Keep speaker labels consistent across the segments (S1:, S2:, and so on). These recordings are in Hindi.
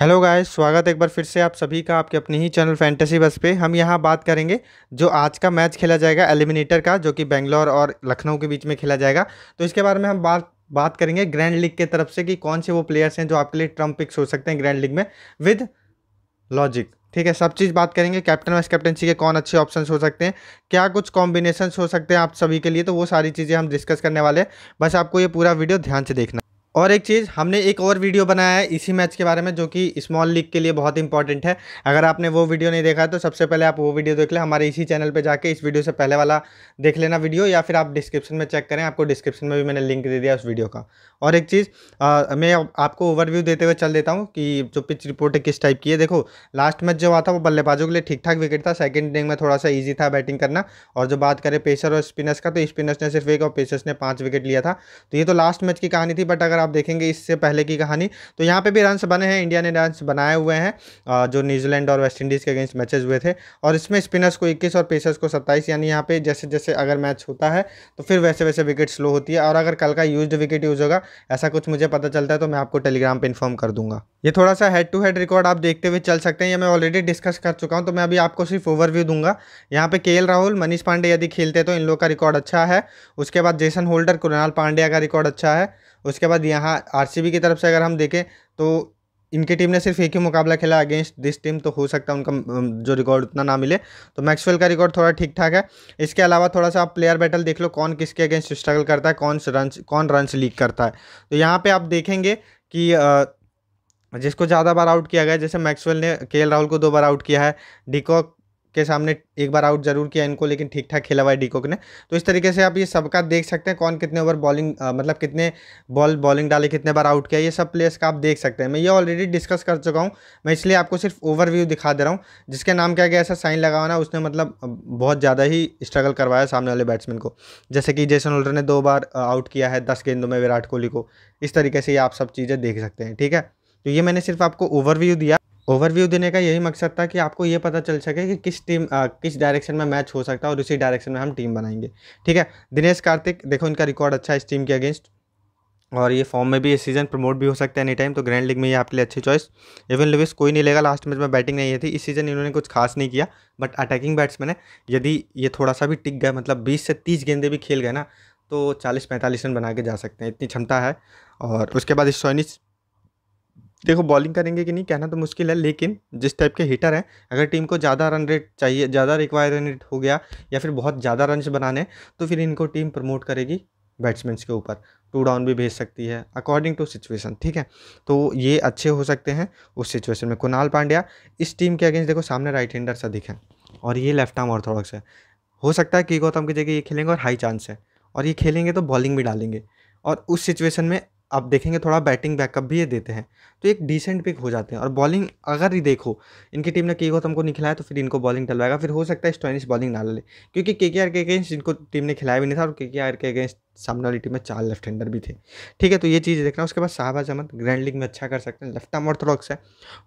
S1: हेलो गाइस स्वागत एक बार फिर से आप सभी का आपके अपने ही चैनल फैंटेसी बस पे हम यहाँ बात करेंगे जो आज का मैच खेला जाएगा एलिमिनेटर का जो कि बेंगलोर और लखनऊ के बीच में खेला जाएगा तो इसके बारे में हम बात बात करेंगे ग्रैंड लीग के तरफ से कि कौन से वो प्लेयर्स हैं जो आपके लिए ट्रम्प पिक्स हो सकते हैं ग्रैंड लीग में विद लॉजिक ठीक है सब चीज़ बात करेंगे कैप्टन वाइस कैप्टनसी के कौन अच्छे ऑप्शन हो सकते हैं क्या कुछ कॉम्बिनेशन हो सकते हैं आप सभी के लिए तो वो सारी चीज़ें हम डिस्कस करने वाले हैं बस आपको ये पूरा वीडियो ध्यान से देखना और एक चीज़ हमने एक और वीडियो बनाया है इसी मैच के बारे में जो कि स्मॉल लीग के लिए बहुत इंपॉर्टेंट है अगर आपने वो वीडियो नहीं देखा है तो सबसे पहले आप वो वीडियो देख लें हमारे इसी चैनल पे जाके इस वीडियो से पहले वाला देख लेना वीडियो या फिर आप डिस्क्रिप्शन में चेक करें आपको डिस्क्रिप्शन में भी मैंने लिंक दे दिया उस वीडियो का और एक चीज़ मैं आपको ओवरव्यू देते हुए चल देता हूँ कि जो पिच रिपोर्ट है किस टाइप की है देखो लास्ट मैच जो आता वो बल्लेबाजों के लिए ठीक ठाक विकेट था सेकंड इनिंग में थोड़ा सा ईजी था बैटिंग करना और जो बात करें पेसर और स्पिनर्स का तो स्पिनर्स ने सिर्फ एक और पेसर्स ने पाँच विकेट लिया था तो ये तो लास्ट मैच की कहानी थी बट अगर आप देखेंगे इससे पहले की कहानी तो यहाँ पर भी रन्स बने हैं इंडिया ने रन बनाए हुए हैं जो न्यूजीलैंड और वेस्ट इंडीज़ के अगेंस्ट मैचेज हुए थे और इसमें स्पिनर्स को इक्कीस और पेसर्स को सत्ताईस यानी यहाँ पे जैसे जैसे अगर मैच होता है तो फिर वैसे वैसे विकेट स्लो होती है और अगर कल का यूज विकेट यूज होगा ऐसा कुछ मुझे पता चलता है तो मैं आपको टेलीग्राम पर इन्फॉर्म कर दूंगा ये थोड़ा सा हेड टू हेड रिकॉर्ड आप देखते हुए चल सकते हैं ये मैं ऑलरेडी डिस्कस कर चुका हूँ तो मैं अभी आपको सिर्फ ओवरव्यू दूंगा यहाँ पे के राहुल मनीष पांडे यदि खेलते तो इन लोग का रिकॉर्ड अच्छा है उसके बाद जेसन होल्डर कुणाल पांड्या का रिकॉर्ड अच्छा है उसके बाद यहाँ आरसीबी की तरफ से अगर हम देखें तो इनकी टीम ने सिर्फ एक ही मुकाबला खेला अगेंस्ट दिस टीम तो हो सकता है उनका जो रिकॉर्ड उतना ना मिले तो मैक्सवेल का रिकॉर्ड थोड़ा ठीक ठाक है इसके अलावा थोड़ा सा आप प्लेयर बैटल देख लो कौन किसके अगेंस्ट स्ट्रगल करता है कौन रन कौन रन लीक करता है तो यहाँ पर आप देखेंगे कि जिसको ज़्यादा बार आउट किया गया जैसे मैक्सवेल ने के राहुल को दो बार आउट किया है डिकॉक के सामने एक बार आउट जरूर किया इनको लेकिन ठीक ठाक खेला हुआ है डीकॉक ने तो इस तरीके से आप ये सबका देख सकते हैं कौन कितने ओवर बॉलिंग मतलब कितने बॉल बॉलिंग डाले कितने बार आउट किया ये सब प्लेयर्स का आप देख सकते हैं मैं ये ऑलरेडी डिस्कस कर चुका हूँ मैं इसलिए आपको सिर्फ ओवरव्यू दिखा दे रहा हूँ जिसके नाम क्या गया ऐसा साइन लगाना उसने मतलब बहुत ज़्यादा ही स्ट्रगल करवाया सामने वाले बैट्समैन को जैसे कि जेसन होल्डर ने दो बार आउट किया है दस गेंदों में विराट कोहली को इस तरीके से ये आप सब चीज़ें देख सकते हैं ठीक है तो ये मैंने सिर्फ आपको ओवरव्यू दिया ओवरव्यू देने का यही मकसद था कि आपको ये पता चल सके कि किस टीम आ, किस डायरेक्शन में मैच हो सकता है और उसी डायरेक्शन में हम टीम बनाएंगे ठीक है दिनेश कार्तिक देखो इनका रिकॉर्ड अच्छा है इस टीम के अगेंस्ट और ये फॉर्म में भी इस सीज़न प्रमोट भी हो सकता है एनी टाइम तो ग्रैंड लीग में ये आपके लिए अच्छी चॉइस इवन लुविस कोई नहीं लेगा लास्ट मैच में बैटिंग नहीं थी इस सीज़न इन्होंने कुछ खास नहीं किया बट अटैकिंग बैट्समैन है यदि ये थोड़ा सा भी टिक गए मतलब बीस से तीस गेंदे भी खेल गए ना तो चालीस पैंतालीस रन बना के जा सकते हैं इतनी क्षमता है और उसके बाद इस सोनिस देखो बॉलिंग करेंगे कि नहीं कहना तो मुश्किल है लेकिन जिस टाइप के हिटर हैं अगर टीम को ज़्यादा रन रेट चाहिए ज़्यादा रिक्वायर रन रेट हो गया या फिर बहुत ज़्यादा रन बनाने तो फिर इनको टीम प्रमोट करेगी बैट्समैन्स के ऊपर टू डाउन भी भेज सकती है अकॉर्डिंग टू सिचुएशन ठीक है तो ये अच्छे हो सकते हैं उस सिचुएशन में कुणाल पांड्या इस टीम के अगेंस्ट देखो सामने राइट हैंडर सा दिखें और ये लेफ्ट आर्म ऑर्थोडॉक्स है हो सकता है कि गौतम की जगह ये खेलेंगे और हाई चांस है और ये खेलेंगे तो बॉलिंग भी डालेंगे और उस सिचुएशन में आप देखेंगे थोड़ा बैटिंग बैकअप भी ये देते हैं तो एक डिसेंट पिक हो जाते हैं और बॉलिंग अगर ही देखो इनकी टीम ने के को तो नहीं खिलाया तो फिर इनको बॉलिंग डलवाएगा फिर हो सकता है स्टॉइनिस बॉलिंग ना ले क्योंकि के के आर के अगेंस्ट इनको टीम ने खिलाया भी नहीं था और के के आर के अगेंस्ट सामने वाली टीम में चार लेफ्ट हैंडर भी थे ठीक है तो ये चीज़ देखना उसके बाद शाहबाज अहमद ग्रैंड लीग में अच्छा कर सकते हैं लेफ्ट आर्म ऑर्थोडॉक्स है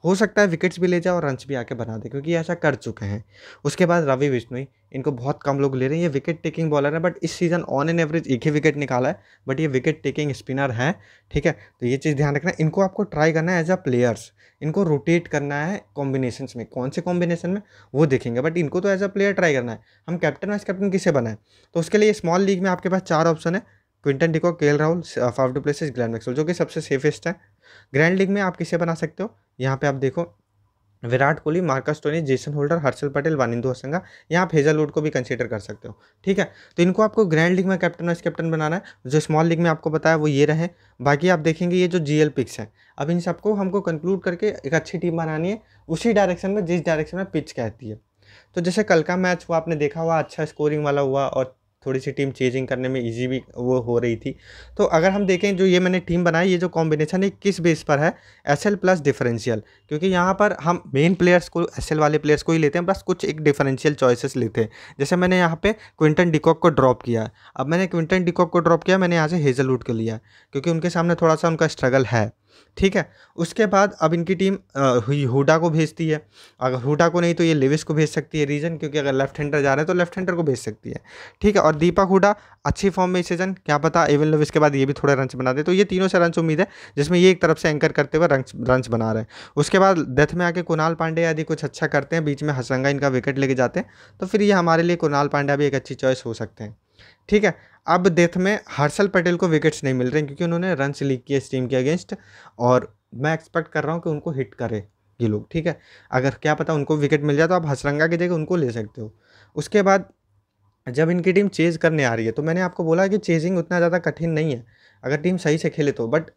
S1: हो सकता है विकेट्स भी ले जाए और रन भी आके बना दे क्योंकि ये ऐसा कर चुके हैं उसके बाद रवि विष्णुई इनको बहुत कम लोग ले रहे हैं ये विकेट टेकिंग बॉलर है बट इस सीज़न ऑन एन एवरेज एक ही विकेट निकाला है बट ये विकेट टेकिंग स्पिनर है ठीक है तो ये चीज़ ध्यान रखना इनको आपको ट्राई करना है एज अ प्लेयर्स इनको रोटेट करना है कॉम्बिनेशन में कौन से कॉम्बिनेशन में वो देखेंगे बट इनको तो एज अ प्लेयर ट्राई करना है हम कैप्टन वाइस कैप्टन किसे बनाए तो उसके लिए स्मॉल लीग में आपके पास चार ऑप्शन है Quinton de Kock KL Rahul Faf du du Plessis Glenn Maxwell जो कि सबसे सेफेस्ट है ग्रैंड लीग में आप किसे बना सकते हो यहाँ पे आप देखो Virat Kohli Marcus Stoinis Jason Holder Harshal Patel Wanindu Hasaranga यहाँ आप हेजलवुड को भी कंसीडर कर सकते हो ठीक है तो इनको आपको ग्रैंड लीग में कैप्टन वाइस कैप्टन बनाना है जो स्मॉल लीग में आपको बताया वो ये रहे बाकी आप देखेंगे ये जो जी पिक्स हैं अब इन सबको हमको कंक्लूड करके एक अच्छी टीम बनानी है उसी डायरेक्शन में जिस डायरेक्शन में पिच कहती है तो जैसे कल का मैच हुआ आपने देखा हुआ अच्छा स्कोरिंग वाला हुआ और थोड़ी सी टीम चेंजिंग करने में इजी भी वो हो रही थी तो अगर हम देखें जो ये मैंने टीम बनाई ये जो कॉम्बिनेशन है किस बेस पर है एस एल प्लस डिफरेंशियल क्योंकि यहाँ पर हम मेन प्लेयर्स को एस एल वाले प्लेयर्स को ही लेते हैं बस कुछ एक डिफरेंशियल चॉइसेस लेते हैं जैसे मैंने यहाँ पे क्विंटन डिकॉक को ड्रॉप किया अब मैंने क्विंटन डिकॉक को ड्रॉप किया मैंने यहाँ से हेजलवुड को लिया क्योंकि उनके सामने थोड़ा सा उनका स्ट्रगल है ठीक है उसके बाद अब इनकी टीम हुडा को भेजती है अगर हुडा को नहीं तो ये लेविस को भेज सकती है रीजन क्योंकि अगर लेफ्ट हैंडर जा रहे हैं तो लेफ्ट हैंडर को भेज सकती है ठीक है और दीपक हुडा अच्छी फॉर्म में इस सीजन क्या पता एवन लेविस के बाद ये भी थोड़े रन बना दे तो ये तीनों से रन उम्मीद है जिसमें ये एक तरफ से एंकर करते हुए रंस रंस बना रहे हैं उसके बाद डेथ में आके कुणाल पांडे यदि कुछ अच्छा करते हैं बीच में हसरंगा इनका विकेट लेके जाते हैं तो फिर ये हमारे लिए कुणाल पांड्या भी एक अच्छी चॉइस हो सकते हैं ठीक है अब डेथ में हर्षल पटेल को विकेट्स नहीं मिल रहे क्योंकि उन्होंने रन लीक किए इस टीम के अगेंस्ट और मैं एक्सपेक्ट कर रहा हूँ कि उनको हिट करे ये लोग ठीक है अगर क्या पता उनको विकेट मिल जाए तो आप हसरंगा की जगह उनको ले सकते हो उसके बाद जब इनकी टीम चेज करने आ रही है तो मैंने आपको बोला कि चेजिंग उतना ज़्यादा कठिन नहीं है अगर टीम सही से खेले तो बट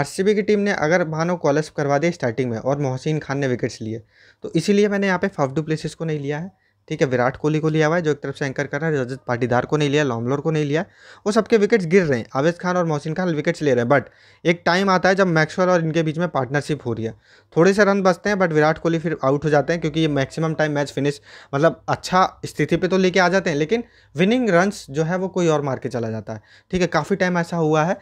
S1: आर की टीम ने अगर मानो कॉलर्स करवा दिया स्टार्टिंग में और मोहसिन खान ने विकेट्स लिए तो इसीलिए मैंने यहाँ पे फाफ डुप्लेसिस को नहीं लिया है ठीक है विराट कोहली को लिया हुआ है जो एक तरफ से एंकर कर रहा है रजत पाटीदार को नहीं लिया लॉमलोर को नहीं लिया वो सबके विकेट्स गिर रहे हैं आवेज खान और मोहसिन खान विकेट्स ले रहे हैं बट एक टाइम आता है जब मैक्सवेल और इनके बीच में पार्टनरशिप हो रही है थोड़े से रन बचते हैं बट विराट कोहली फिर आउट हो जाते हैं क्योंकि ये मैक्सिमम टाइम मैच फिनिश मतलब अच्छा स्थिति पर तो लेके आ जाते हैं लेकिन विनिंग रन्स जो है वो कोई और मार के चला जाता है ठीक है काफ़ी टाइम ऐसा हुआ है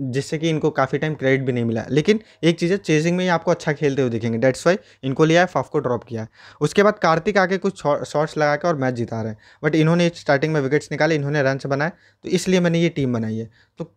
S1: जिससे कि इनको काफ़ी टाइम क्रेडिट भी नहीं मिला लेकिन एक चीज़ है चेजिंग में ही आपको अच्छा खेलते हुए दिखेंगे डेट्स वाई इनको लिया है फाफ को ड्रॉप किया है उसके बाद कार्तिक आके कुछ शॉट्स लगा के और मैच जिता रहे हैं बट इन्होंने स्टार्टिंग में विकेट्स निकाले इन्होंने रन बनाए तो इसलिए मैंने ये टीम बनाई है तो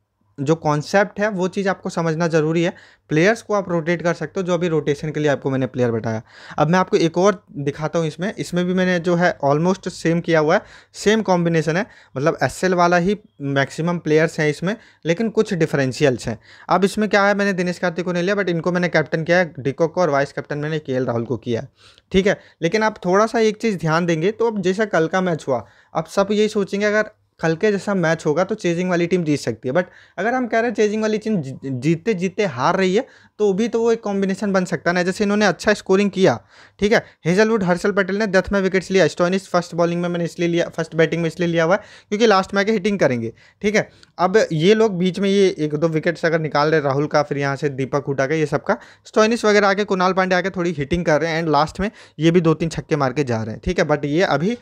S1: जो कॉन्सेप्ट है वो चीज़ आपको समझना ज़रूरी है प्लेयर्स को आप रोटेट कर सकते हो जो अभी रोटेशन के लिए आपको मैंने प्लेयर बताया अब मैं आपको एक और दिखाता हूँ इसमें इसमें भी मैंने जो है ऑलमोस्ट सेम किया हुआ है सेम कॉम्बिनेशन है मतलब एस वाला ही मैक्सिमम प्लेयर्स हैं इसमें लेकिन कुछ डिफरेंशियल्स हैं अब इसमें क्या है मैंने दिनेश कार्तिक को नहीं लिया बट इनको मैंने कैप्टन किया है डिको को और वाइस कैप्टन मैंने के राहुल को किया है ठीक है लेकिन आप थोड़ा सा एक चीज़ ध्यान देंगे तो अब जैसा कल का मैच हुआ अब सब यही सोचेंगे अगर कल के जैसा मैच होगा तो चेजिंग वाली टीम जीत सकती है बट अगर हम कह रहे हैं चेजिंग वाली टीम जीतते जीतते हार रही है तो भी तो वो एक कॉम्बिनेशन बन सकता है जैसे इन्होंने अच्छा स्कोरिंग किया ठीक है हेजलवुड हर्षल पटेल ने डेथ में विकेट्स लिया स्टोनिस फर्स्ट बॉलिंग में मैंने इसलिए लिया फर्स्ट बैटिंग में इसलिए लिया हुआ है क्योंकि लास्ट में आके हिटिंग करेंगे ठीक है अब ये लोग बीच में ये एक दो विकेट्स अगर निकाल रहे राहुल का फिर यहाँ से दीपक हुटा का ये सबका स्टोनिस वगैरह आके कुणाल पांडे आके थोड़ी हिटिंग कर रहे हैं एंड लास्ट में ये भी दो तीन छक्के मार के जा रहे हैं ठीक है बट ये अभी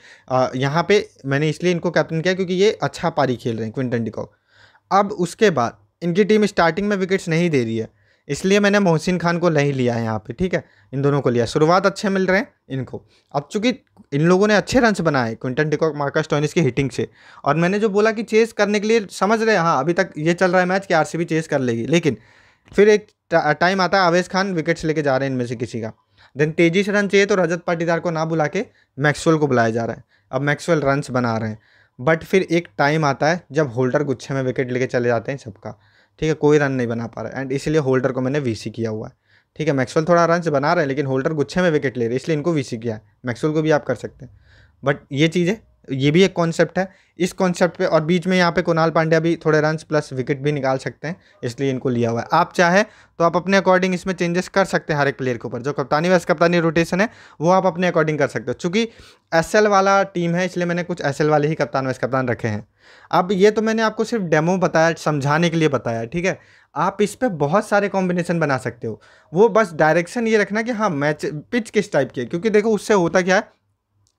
S1: यहाँ पे मैंने इसलिए इनको कैप्टन किया क्योंकि ये अच्छा पारी खेल रहे हैं क्विंटन डिकॉक अब उसके बाद इनकी टीम स्टार्टिंग में विकेट्स नहीं दे रही है इसलिए मैंने मोहसिन खान को नहीं लिया है यहाँ पे ठीक है इन दोनों को लिया शुरुआत अच्छे मिल रहे हैं इनको अब चूंकि इन लोगों ने अच्छे रन बनाए क्विंटन डिकॉक मार्कस टॉनिस की हिटिंग से और मैंने जो बोला कि चेस करने के लिए समझ रहे हैं हाँ अभी तक ये चल रहा है मैच कि आर चेस कर लेगी लेकिन फिर एक टाइम आता है आवेश खान विकेट्स लेके जा रहे हैं इनमें से किसी का देन तेजी से रन चाहिए तो रजत पाटीदार को ना बुला के मैक्सवेल को बुलाया जा रहा है अब मैक्सवेल रन्स बना रहे हैं बट फिर एक टाइम आता है जब होल्डर गुच्छे में विकेट लेके चले जाते हैं सबका ठीक है कोई रन नहीं बना पा रहा है एंड इसलिए होल्डर को मैंने वीसी किया हुआ है ठीक है मैक्सवेल थोड़ा रन बना रहे हैं लेकिन होल्डर गुच्छे में विकेट ले रहे हैं इसलिए इनको वीसी किया है मैक्सवेल को भी आप कर सकते हैं बट ये चीज़ है ये भी एक कॉन्सेप्ट है इस कॉन्सेप्ट पे और बीच में यहाँ पे कुणाल पांड्या भी थोड़े रन प्लस विकेट भी निकाल सकते हैं इसलिए इनको लिया हुआ है आप चाहे तो आप अपने अकॉर्डिंग इसमें चेंजेस कर सकते हैं हर एक प्लेयर के ऊपर जो कप्तानी वैस कप्तानी रोटेशन है वो आप अपने अकॉर्डिंग कर सकते हो चूँकि एस वाला टीम है इसलिए मैंने कुछ एस वाले ही कप्तान वैस कप्तान रखे हैं अब ये तो मैंने आपको सिर्फ डेमो बताया समझाने के लिए बताया ठीक है आप इस पर बहुत सारे कॉम्बिनेशन बना सकते हो वो बस डायरेक्शन ये रखना कि हाँ मैच पिच किस टाइप की है क्योंकि देखो उससे होता क्या है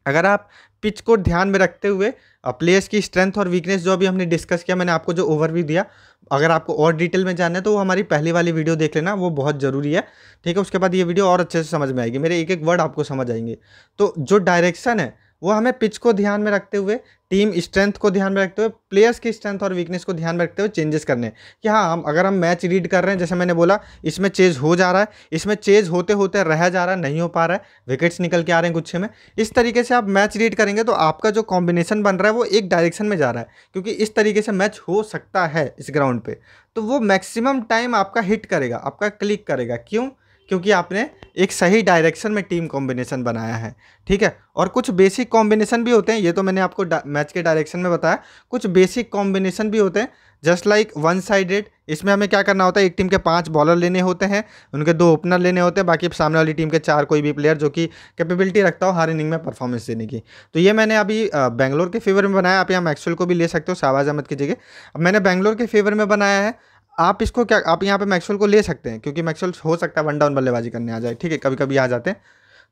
S1: अगर आप पिच को ध्यान में रखते हुए प्लेयर्स की स्ट्रेंथ और वीकनेस जो अभी हमने डिस्कस किया मैंने आपको जो ओवरव्यू दिया अगर आपको और डिटेल में जानना है तो वो हमारी पहली वाली वीडियो देख लेना वो बहुत ज़रूरी है ठीक है उसके बाद ये वीडियो और अच्छे से समझ में आएगी मेरे एक एक वर्ड आपको समझ आएंगे तो जो डायरेक्शन है वो हमें पिच को ध्यान में रखते हुए टीम स्ट्रेंथ को ध्यान में रखते हुए प्लेयर्स की स्ट्रेंथ और वीकनेस को ध्यान में रखते हुए चेंजेस करने कि हाँ हम अगर हम मैच रीड कर रहे हैं जैसे मैंने बोला इसमें चेज हो जा रहा है इसमें चेज होते होते रह जा रहा है नहीं हो पा रहा है विकेट्स निकल के आ रहे हैं गुच्छे में इस तरीके से आप मैच रीड करेंगे तो आपका जो कॉम्बिनेशन बन रहा है वो एक डायरेक्शन में जा रहा है क्योंकि इस तरीके से मैच हो सकता है इस ग्राउंड पर तो वो मैक्सिमम टाइम आपका हिट करेगा आपका क्लिक करेगा क्यों क्योंकि आपने एक सही डायरेक्शन में टीम कॉम्बिनेशन बनाया है ठीक है और कुछ बेसिक कॉम्बिनेशन भी होते हैं ये तो मैंने आपको मैच के डायरेक्शन में बताया कुछ बेसिक कॉम्बिनेशन भी होते हैं जस्ट लाइक वन साइडेड इसमें हमें क्या करना होता है एक टीम के पांच बॉलर लेने होते हैं उनके दो ओपनर लेने होते हैं बाकी सामने वाली टीम के चार कोई भी प्लेयर जो कि कैपेबिलिटी रखता हो हर इनिंग में परफॉर्मेंस देने की तो ये मैंने अभी बैंगलोर के फेवर में बनाया आप यहाँ मैक्सवेल को भी ले सकते हो शाहबाज अहमद की जगह अब मैंने बैंगलोर के फेवर में बनाया है आप इसको क्या आप यहाँ पे मैक्सवेल को ले सकते हैं क्योंकि मैक्सवेल हो सकता है वन डाउन बल्लेबाजी करने आ जाए ठीक है कभी कभी आ जाते हैं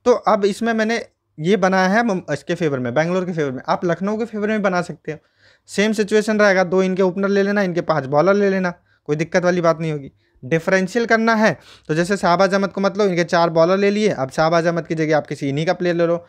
S1: तो अब इसमें मैंने ये बनाया है इसके फेवर में बैंगलोर के फेवर में आप लखनऊ के फेवर में बना सकते हो सेम सिचुएशन रहेगा दो इनके ओपनर ले लेना इनके पाँच बॉलर ले लेना कोई दिक्कत वाली बात नहीं होगी डिफरेंशियल करना है तो जैसे शाहबाज अहमद को मतलब इनके चार बॉलर ले लिए अब शाहबाज अहमद की जगह आप किसी इन्हीं का प्लेयर ले लो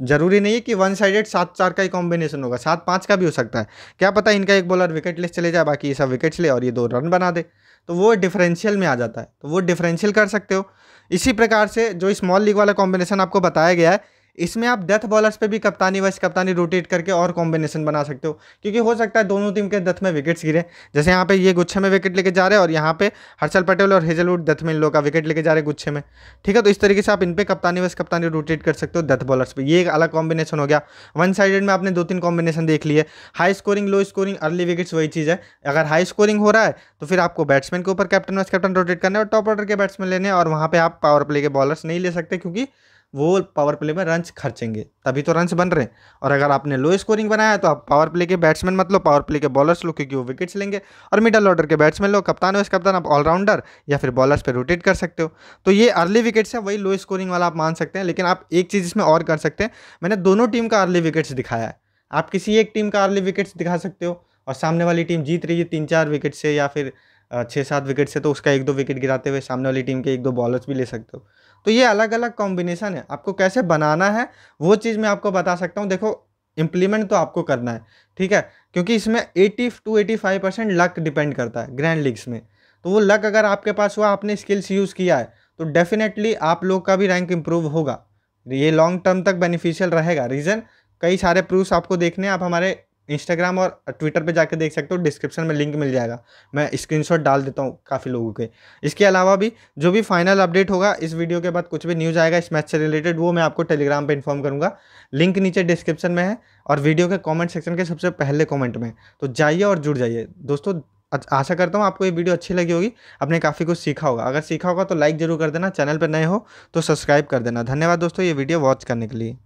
S1: जरूरी नहीं है कि वन साइडेड सात चार का ही कॉम्बिनेशन होगा सात पाँच का भी हो सकता है क्या पता इनका एक बॉलर विकेट लेस चले जाए बाकी ये सब विकेट्स ले और ये दो रन बना दे तो वो डिफरेंशियल में आ जाता है तो वो डिफरेंशियल कर सकते हो इसी प्रकार से जो स्मॉल लीग वाला कॉम्बिनेशन आपको बताया गया है इसमें आप डेथ बॉलर्स पे भी कप्तानी वाइज कप्तानी रोटेट करके और कॉम्बिनेशन बना सकते हो क्योंकि हो सकता है दोनों टीम के डेथ में विकेट्स गिरे जैसे यहाँ पे ये गुच्छे में विकेट लेके जा रहे हैं और यहाँ पे हर्षल पटेल और हेजलवुड डेथ में इन लोग का विकेट लेके जा रहे गुच्छे में ठीक है तो इस तरीके से आप इन पर कप्तानी वाइज कप्तानी रोटेट कर सकते हो डेथ बॉलर्स पर ये एक अलग कॉम्बिनेशन हो गया वन साइडेड में आपने दो तीन कॉम्बिनेशन देख लिए high scoring low scoring early wickets वही चीज़ है अगर हाई स्कोरिंग हो रहा है तो फिर आपको बैट्समैन के ऊपर कैप्टन वाइस कैप्टन रोटेट करना है और टॉप ऑर्डर के बैट्समैन लेने और वहाँ पर आप पावर प्ले के बॉलर्स नहीं ले सकते क्योंकि वो पावर प्ले में रन्स खर्चेंगे तभी तो रन्स बन रहे हैं और अगर आपने लो स्कोरिंग बनाया तो आप पावर प्ले के बैट्समैन मतलब पावर प्ले के बॉलर्स लो क्योंकि वो विकेट्स लेंगे और मिडल ऑर्डर के बैट्समैन लो कप्तान वाइस कप्तान आप ऑलराउंडर या फिर बॉलर्स पर रोटेट कर सकते हो तो ये अर्ली विकेट्स है वही लो स्कोरिंग वाला आप मान सकते हैं लेकिन आप एक चीज़ इसमें और कर सकते हैं मैंने दोनों टीम का अर्ली विकेट्स दिखाया है आप किसी एक टीम का अर्ली विकेट्स दिखा सकते हो और सामने वाली टीम जीत रही है तीन चार विकेट से या फिर छः सात विकेट से तो उसका एक दो विकेट गिराते हुए सामने वाली टीम के एक दो बॉलर्स भी ले सकते हो तो ये अलग अलग कॉम्बिनेशन है आपको कैसे बनाना है वो चीज़ मैं आपको बता सकता हूँ देखो इम्प्लीमेंट तो आपको करना है ठीक है क्योंकि इसमें eighty to eighty five percent luck depend करता है ग्रैंड लीग्स में तो वो लक अगर आपके पास हुआ आपने स्किल्स यूज़ किया है तो डेफिनेटली आप लोग का भी रैंक इम्प्रूव होगा ये लॉन्ग टर्म तक बेनिफिशियल रहेगा रीज़न कई सारे प्रूफ्स आपको देखने हैं आप हमारे इंस्टाग्राम और ट्विटर पे जाकर देख सकते हो डिस्क्रिप्शन में लिंक मिल जाएगा मैं स्क्रीनशॉट डाल देता हूँ काफ़ी लोगों के इसके अलावा भी जो भी फाइनल अपडेट होगा इस वीडियो के बाद कुछ भी न्यूज़ आएगा इस मैच से रिलेटेड वो मैं आपको टेलीग्राम पे इन्फॉर्म करूँगा लिंक नीचे डिस्क्रिप्शन में है और वीडियो के कॉमेंट सेक्शन के सबसे पहले कॉमेंट में तो जाइए और जुड़ जाइए दोस्तों आशा करता हूँ आपको ये वीडियो अच्छी लगी होगी आपने काफ़ी कुछ सीखा होगा अगर सीखा होगा तो लाइक जरूर कर देना चैनल पर नए हो तो सब्सक्राइब कर देना धन्यवाद दोस्तों ये वीडियो वॉच करने के लिए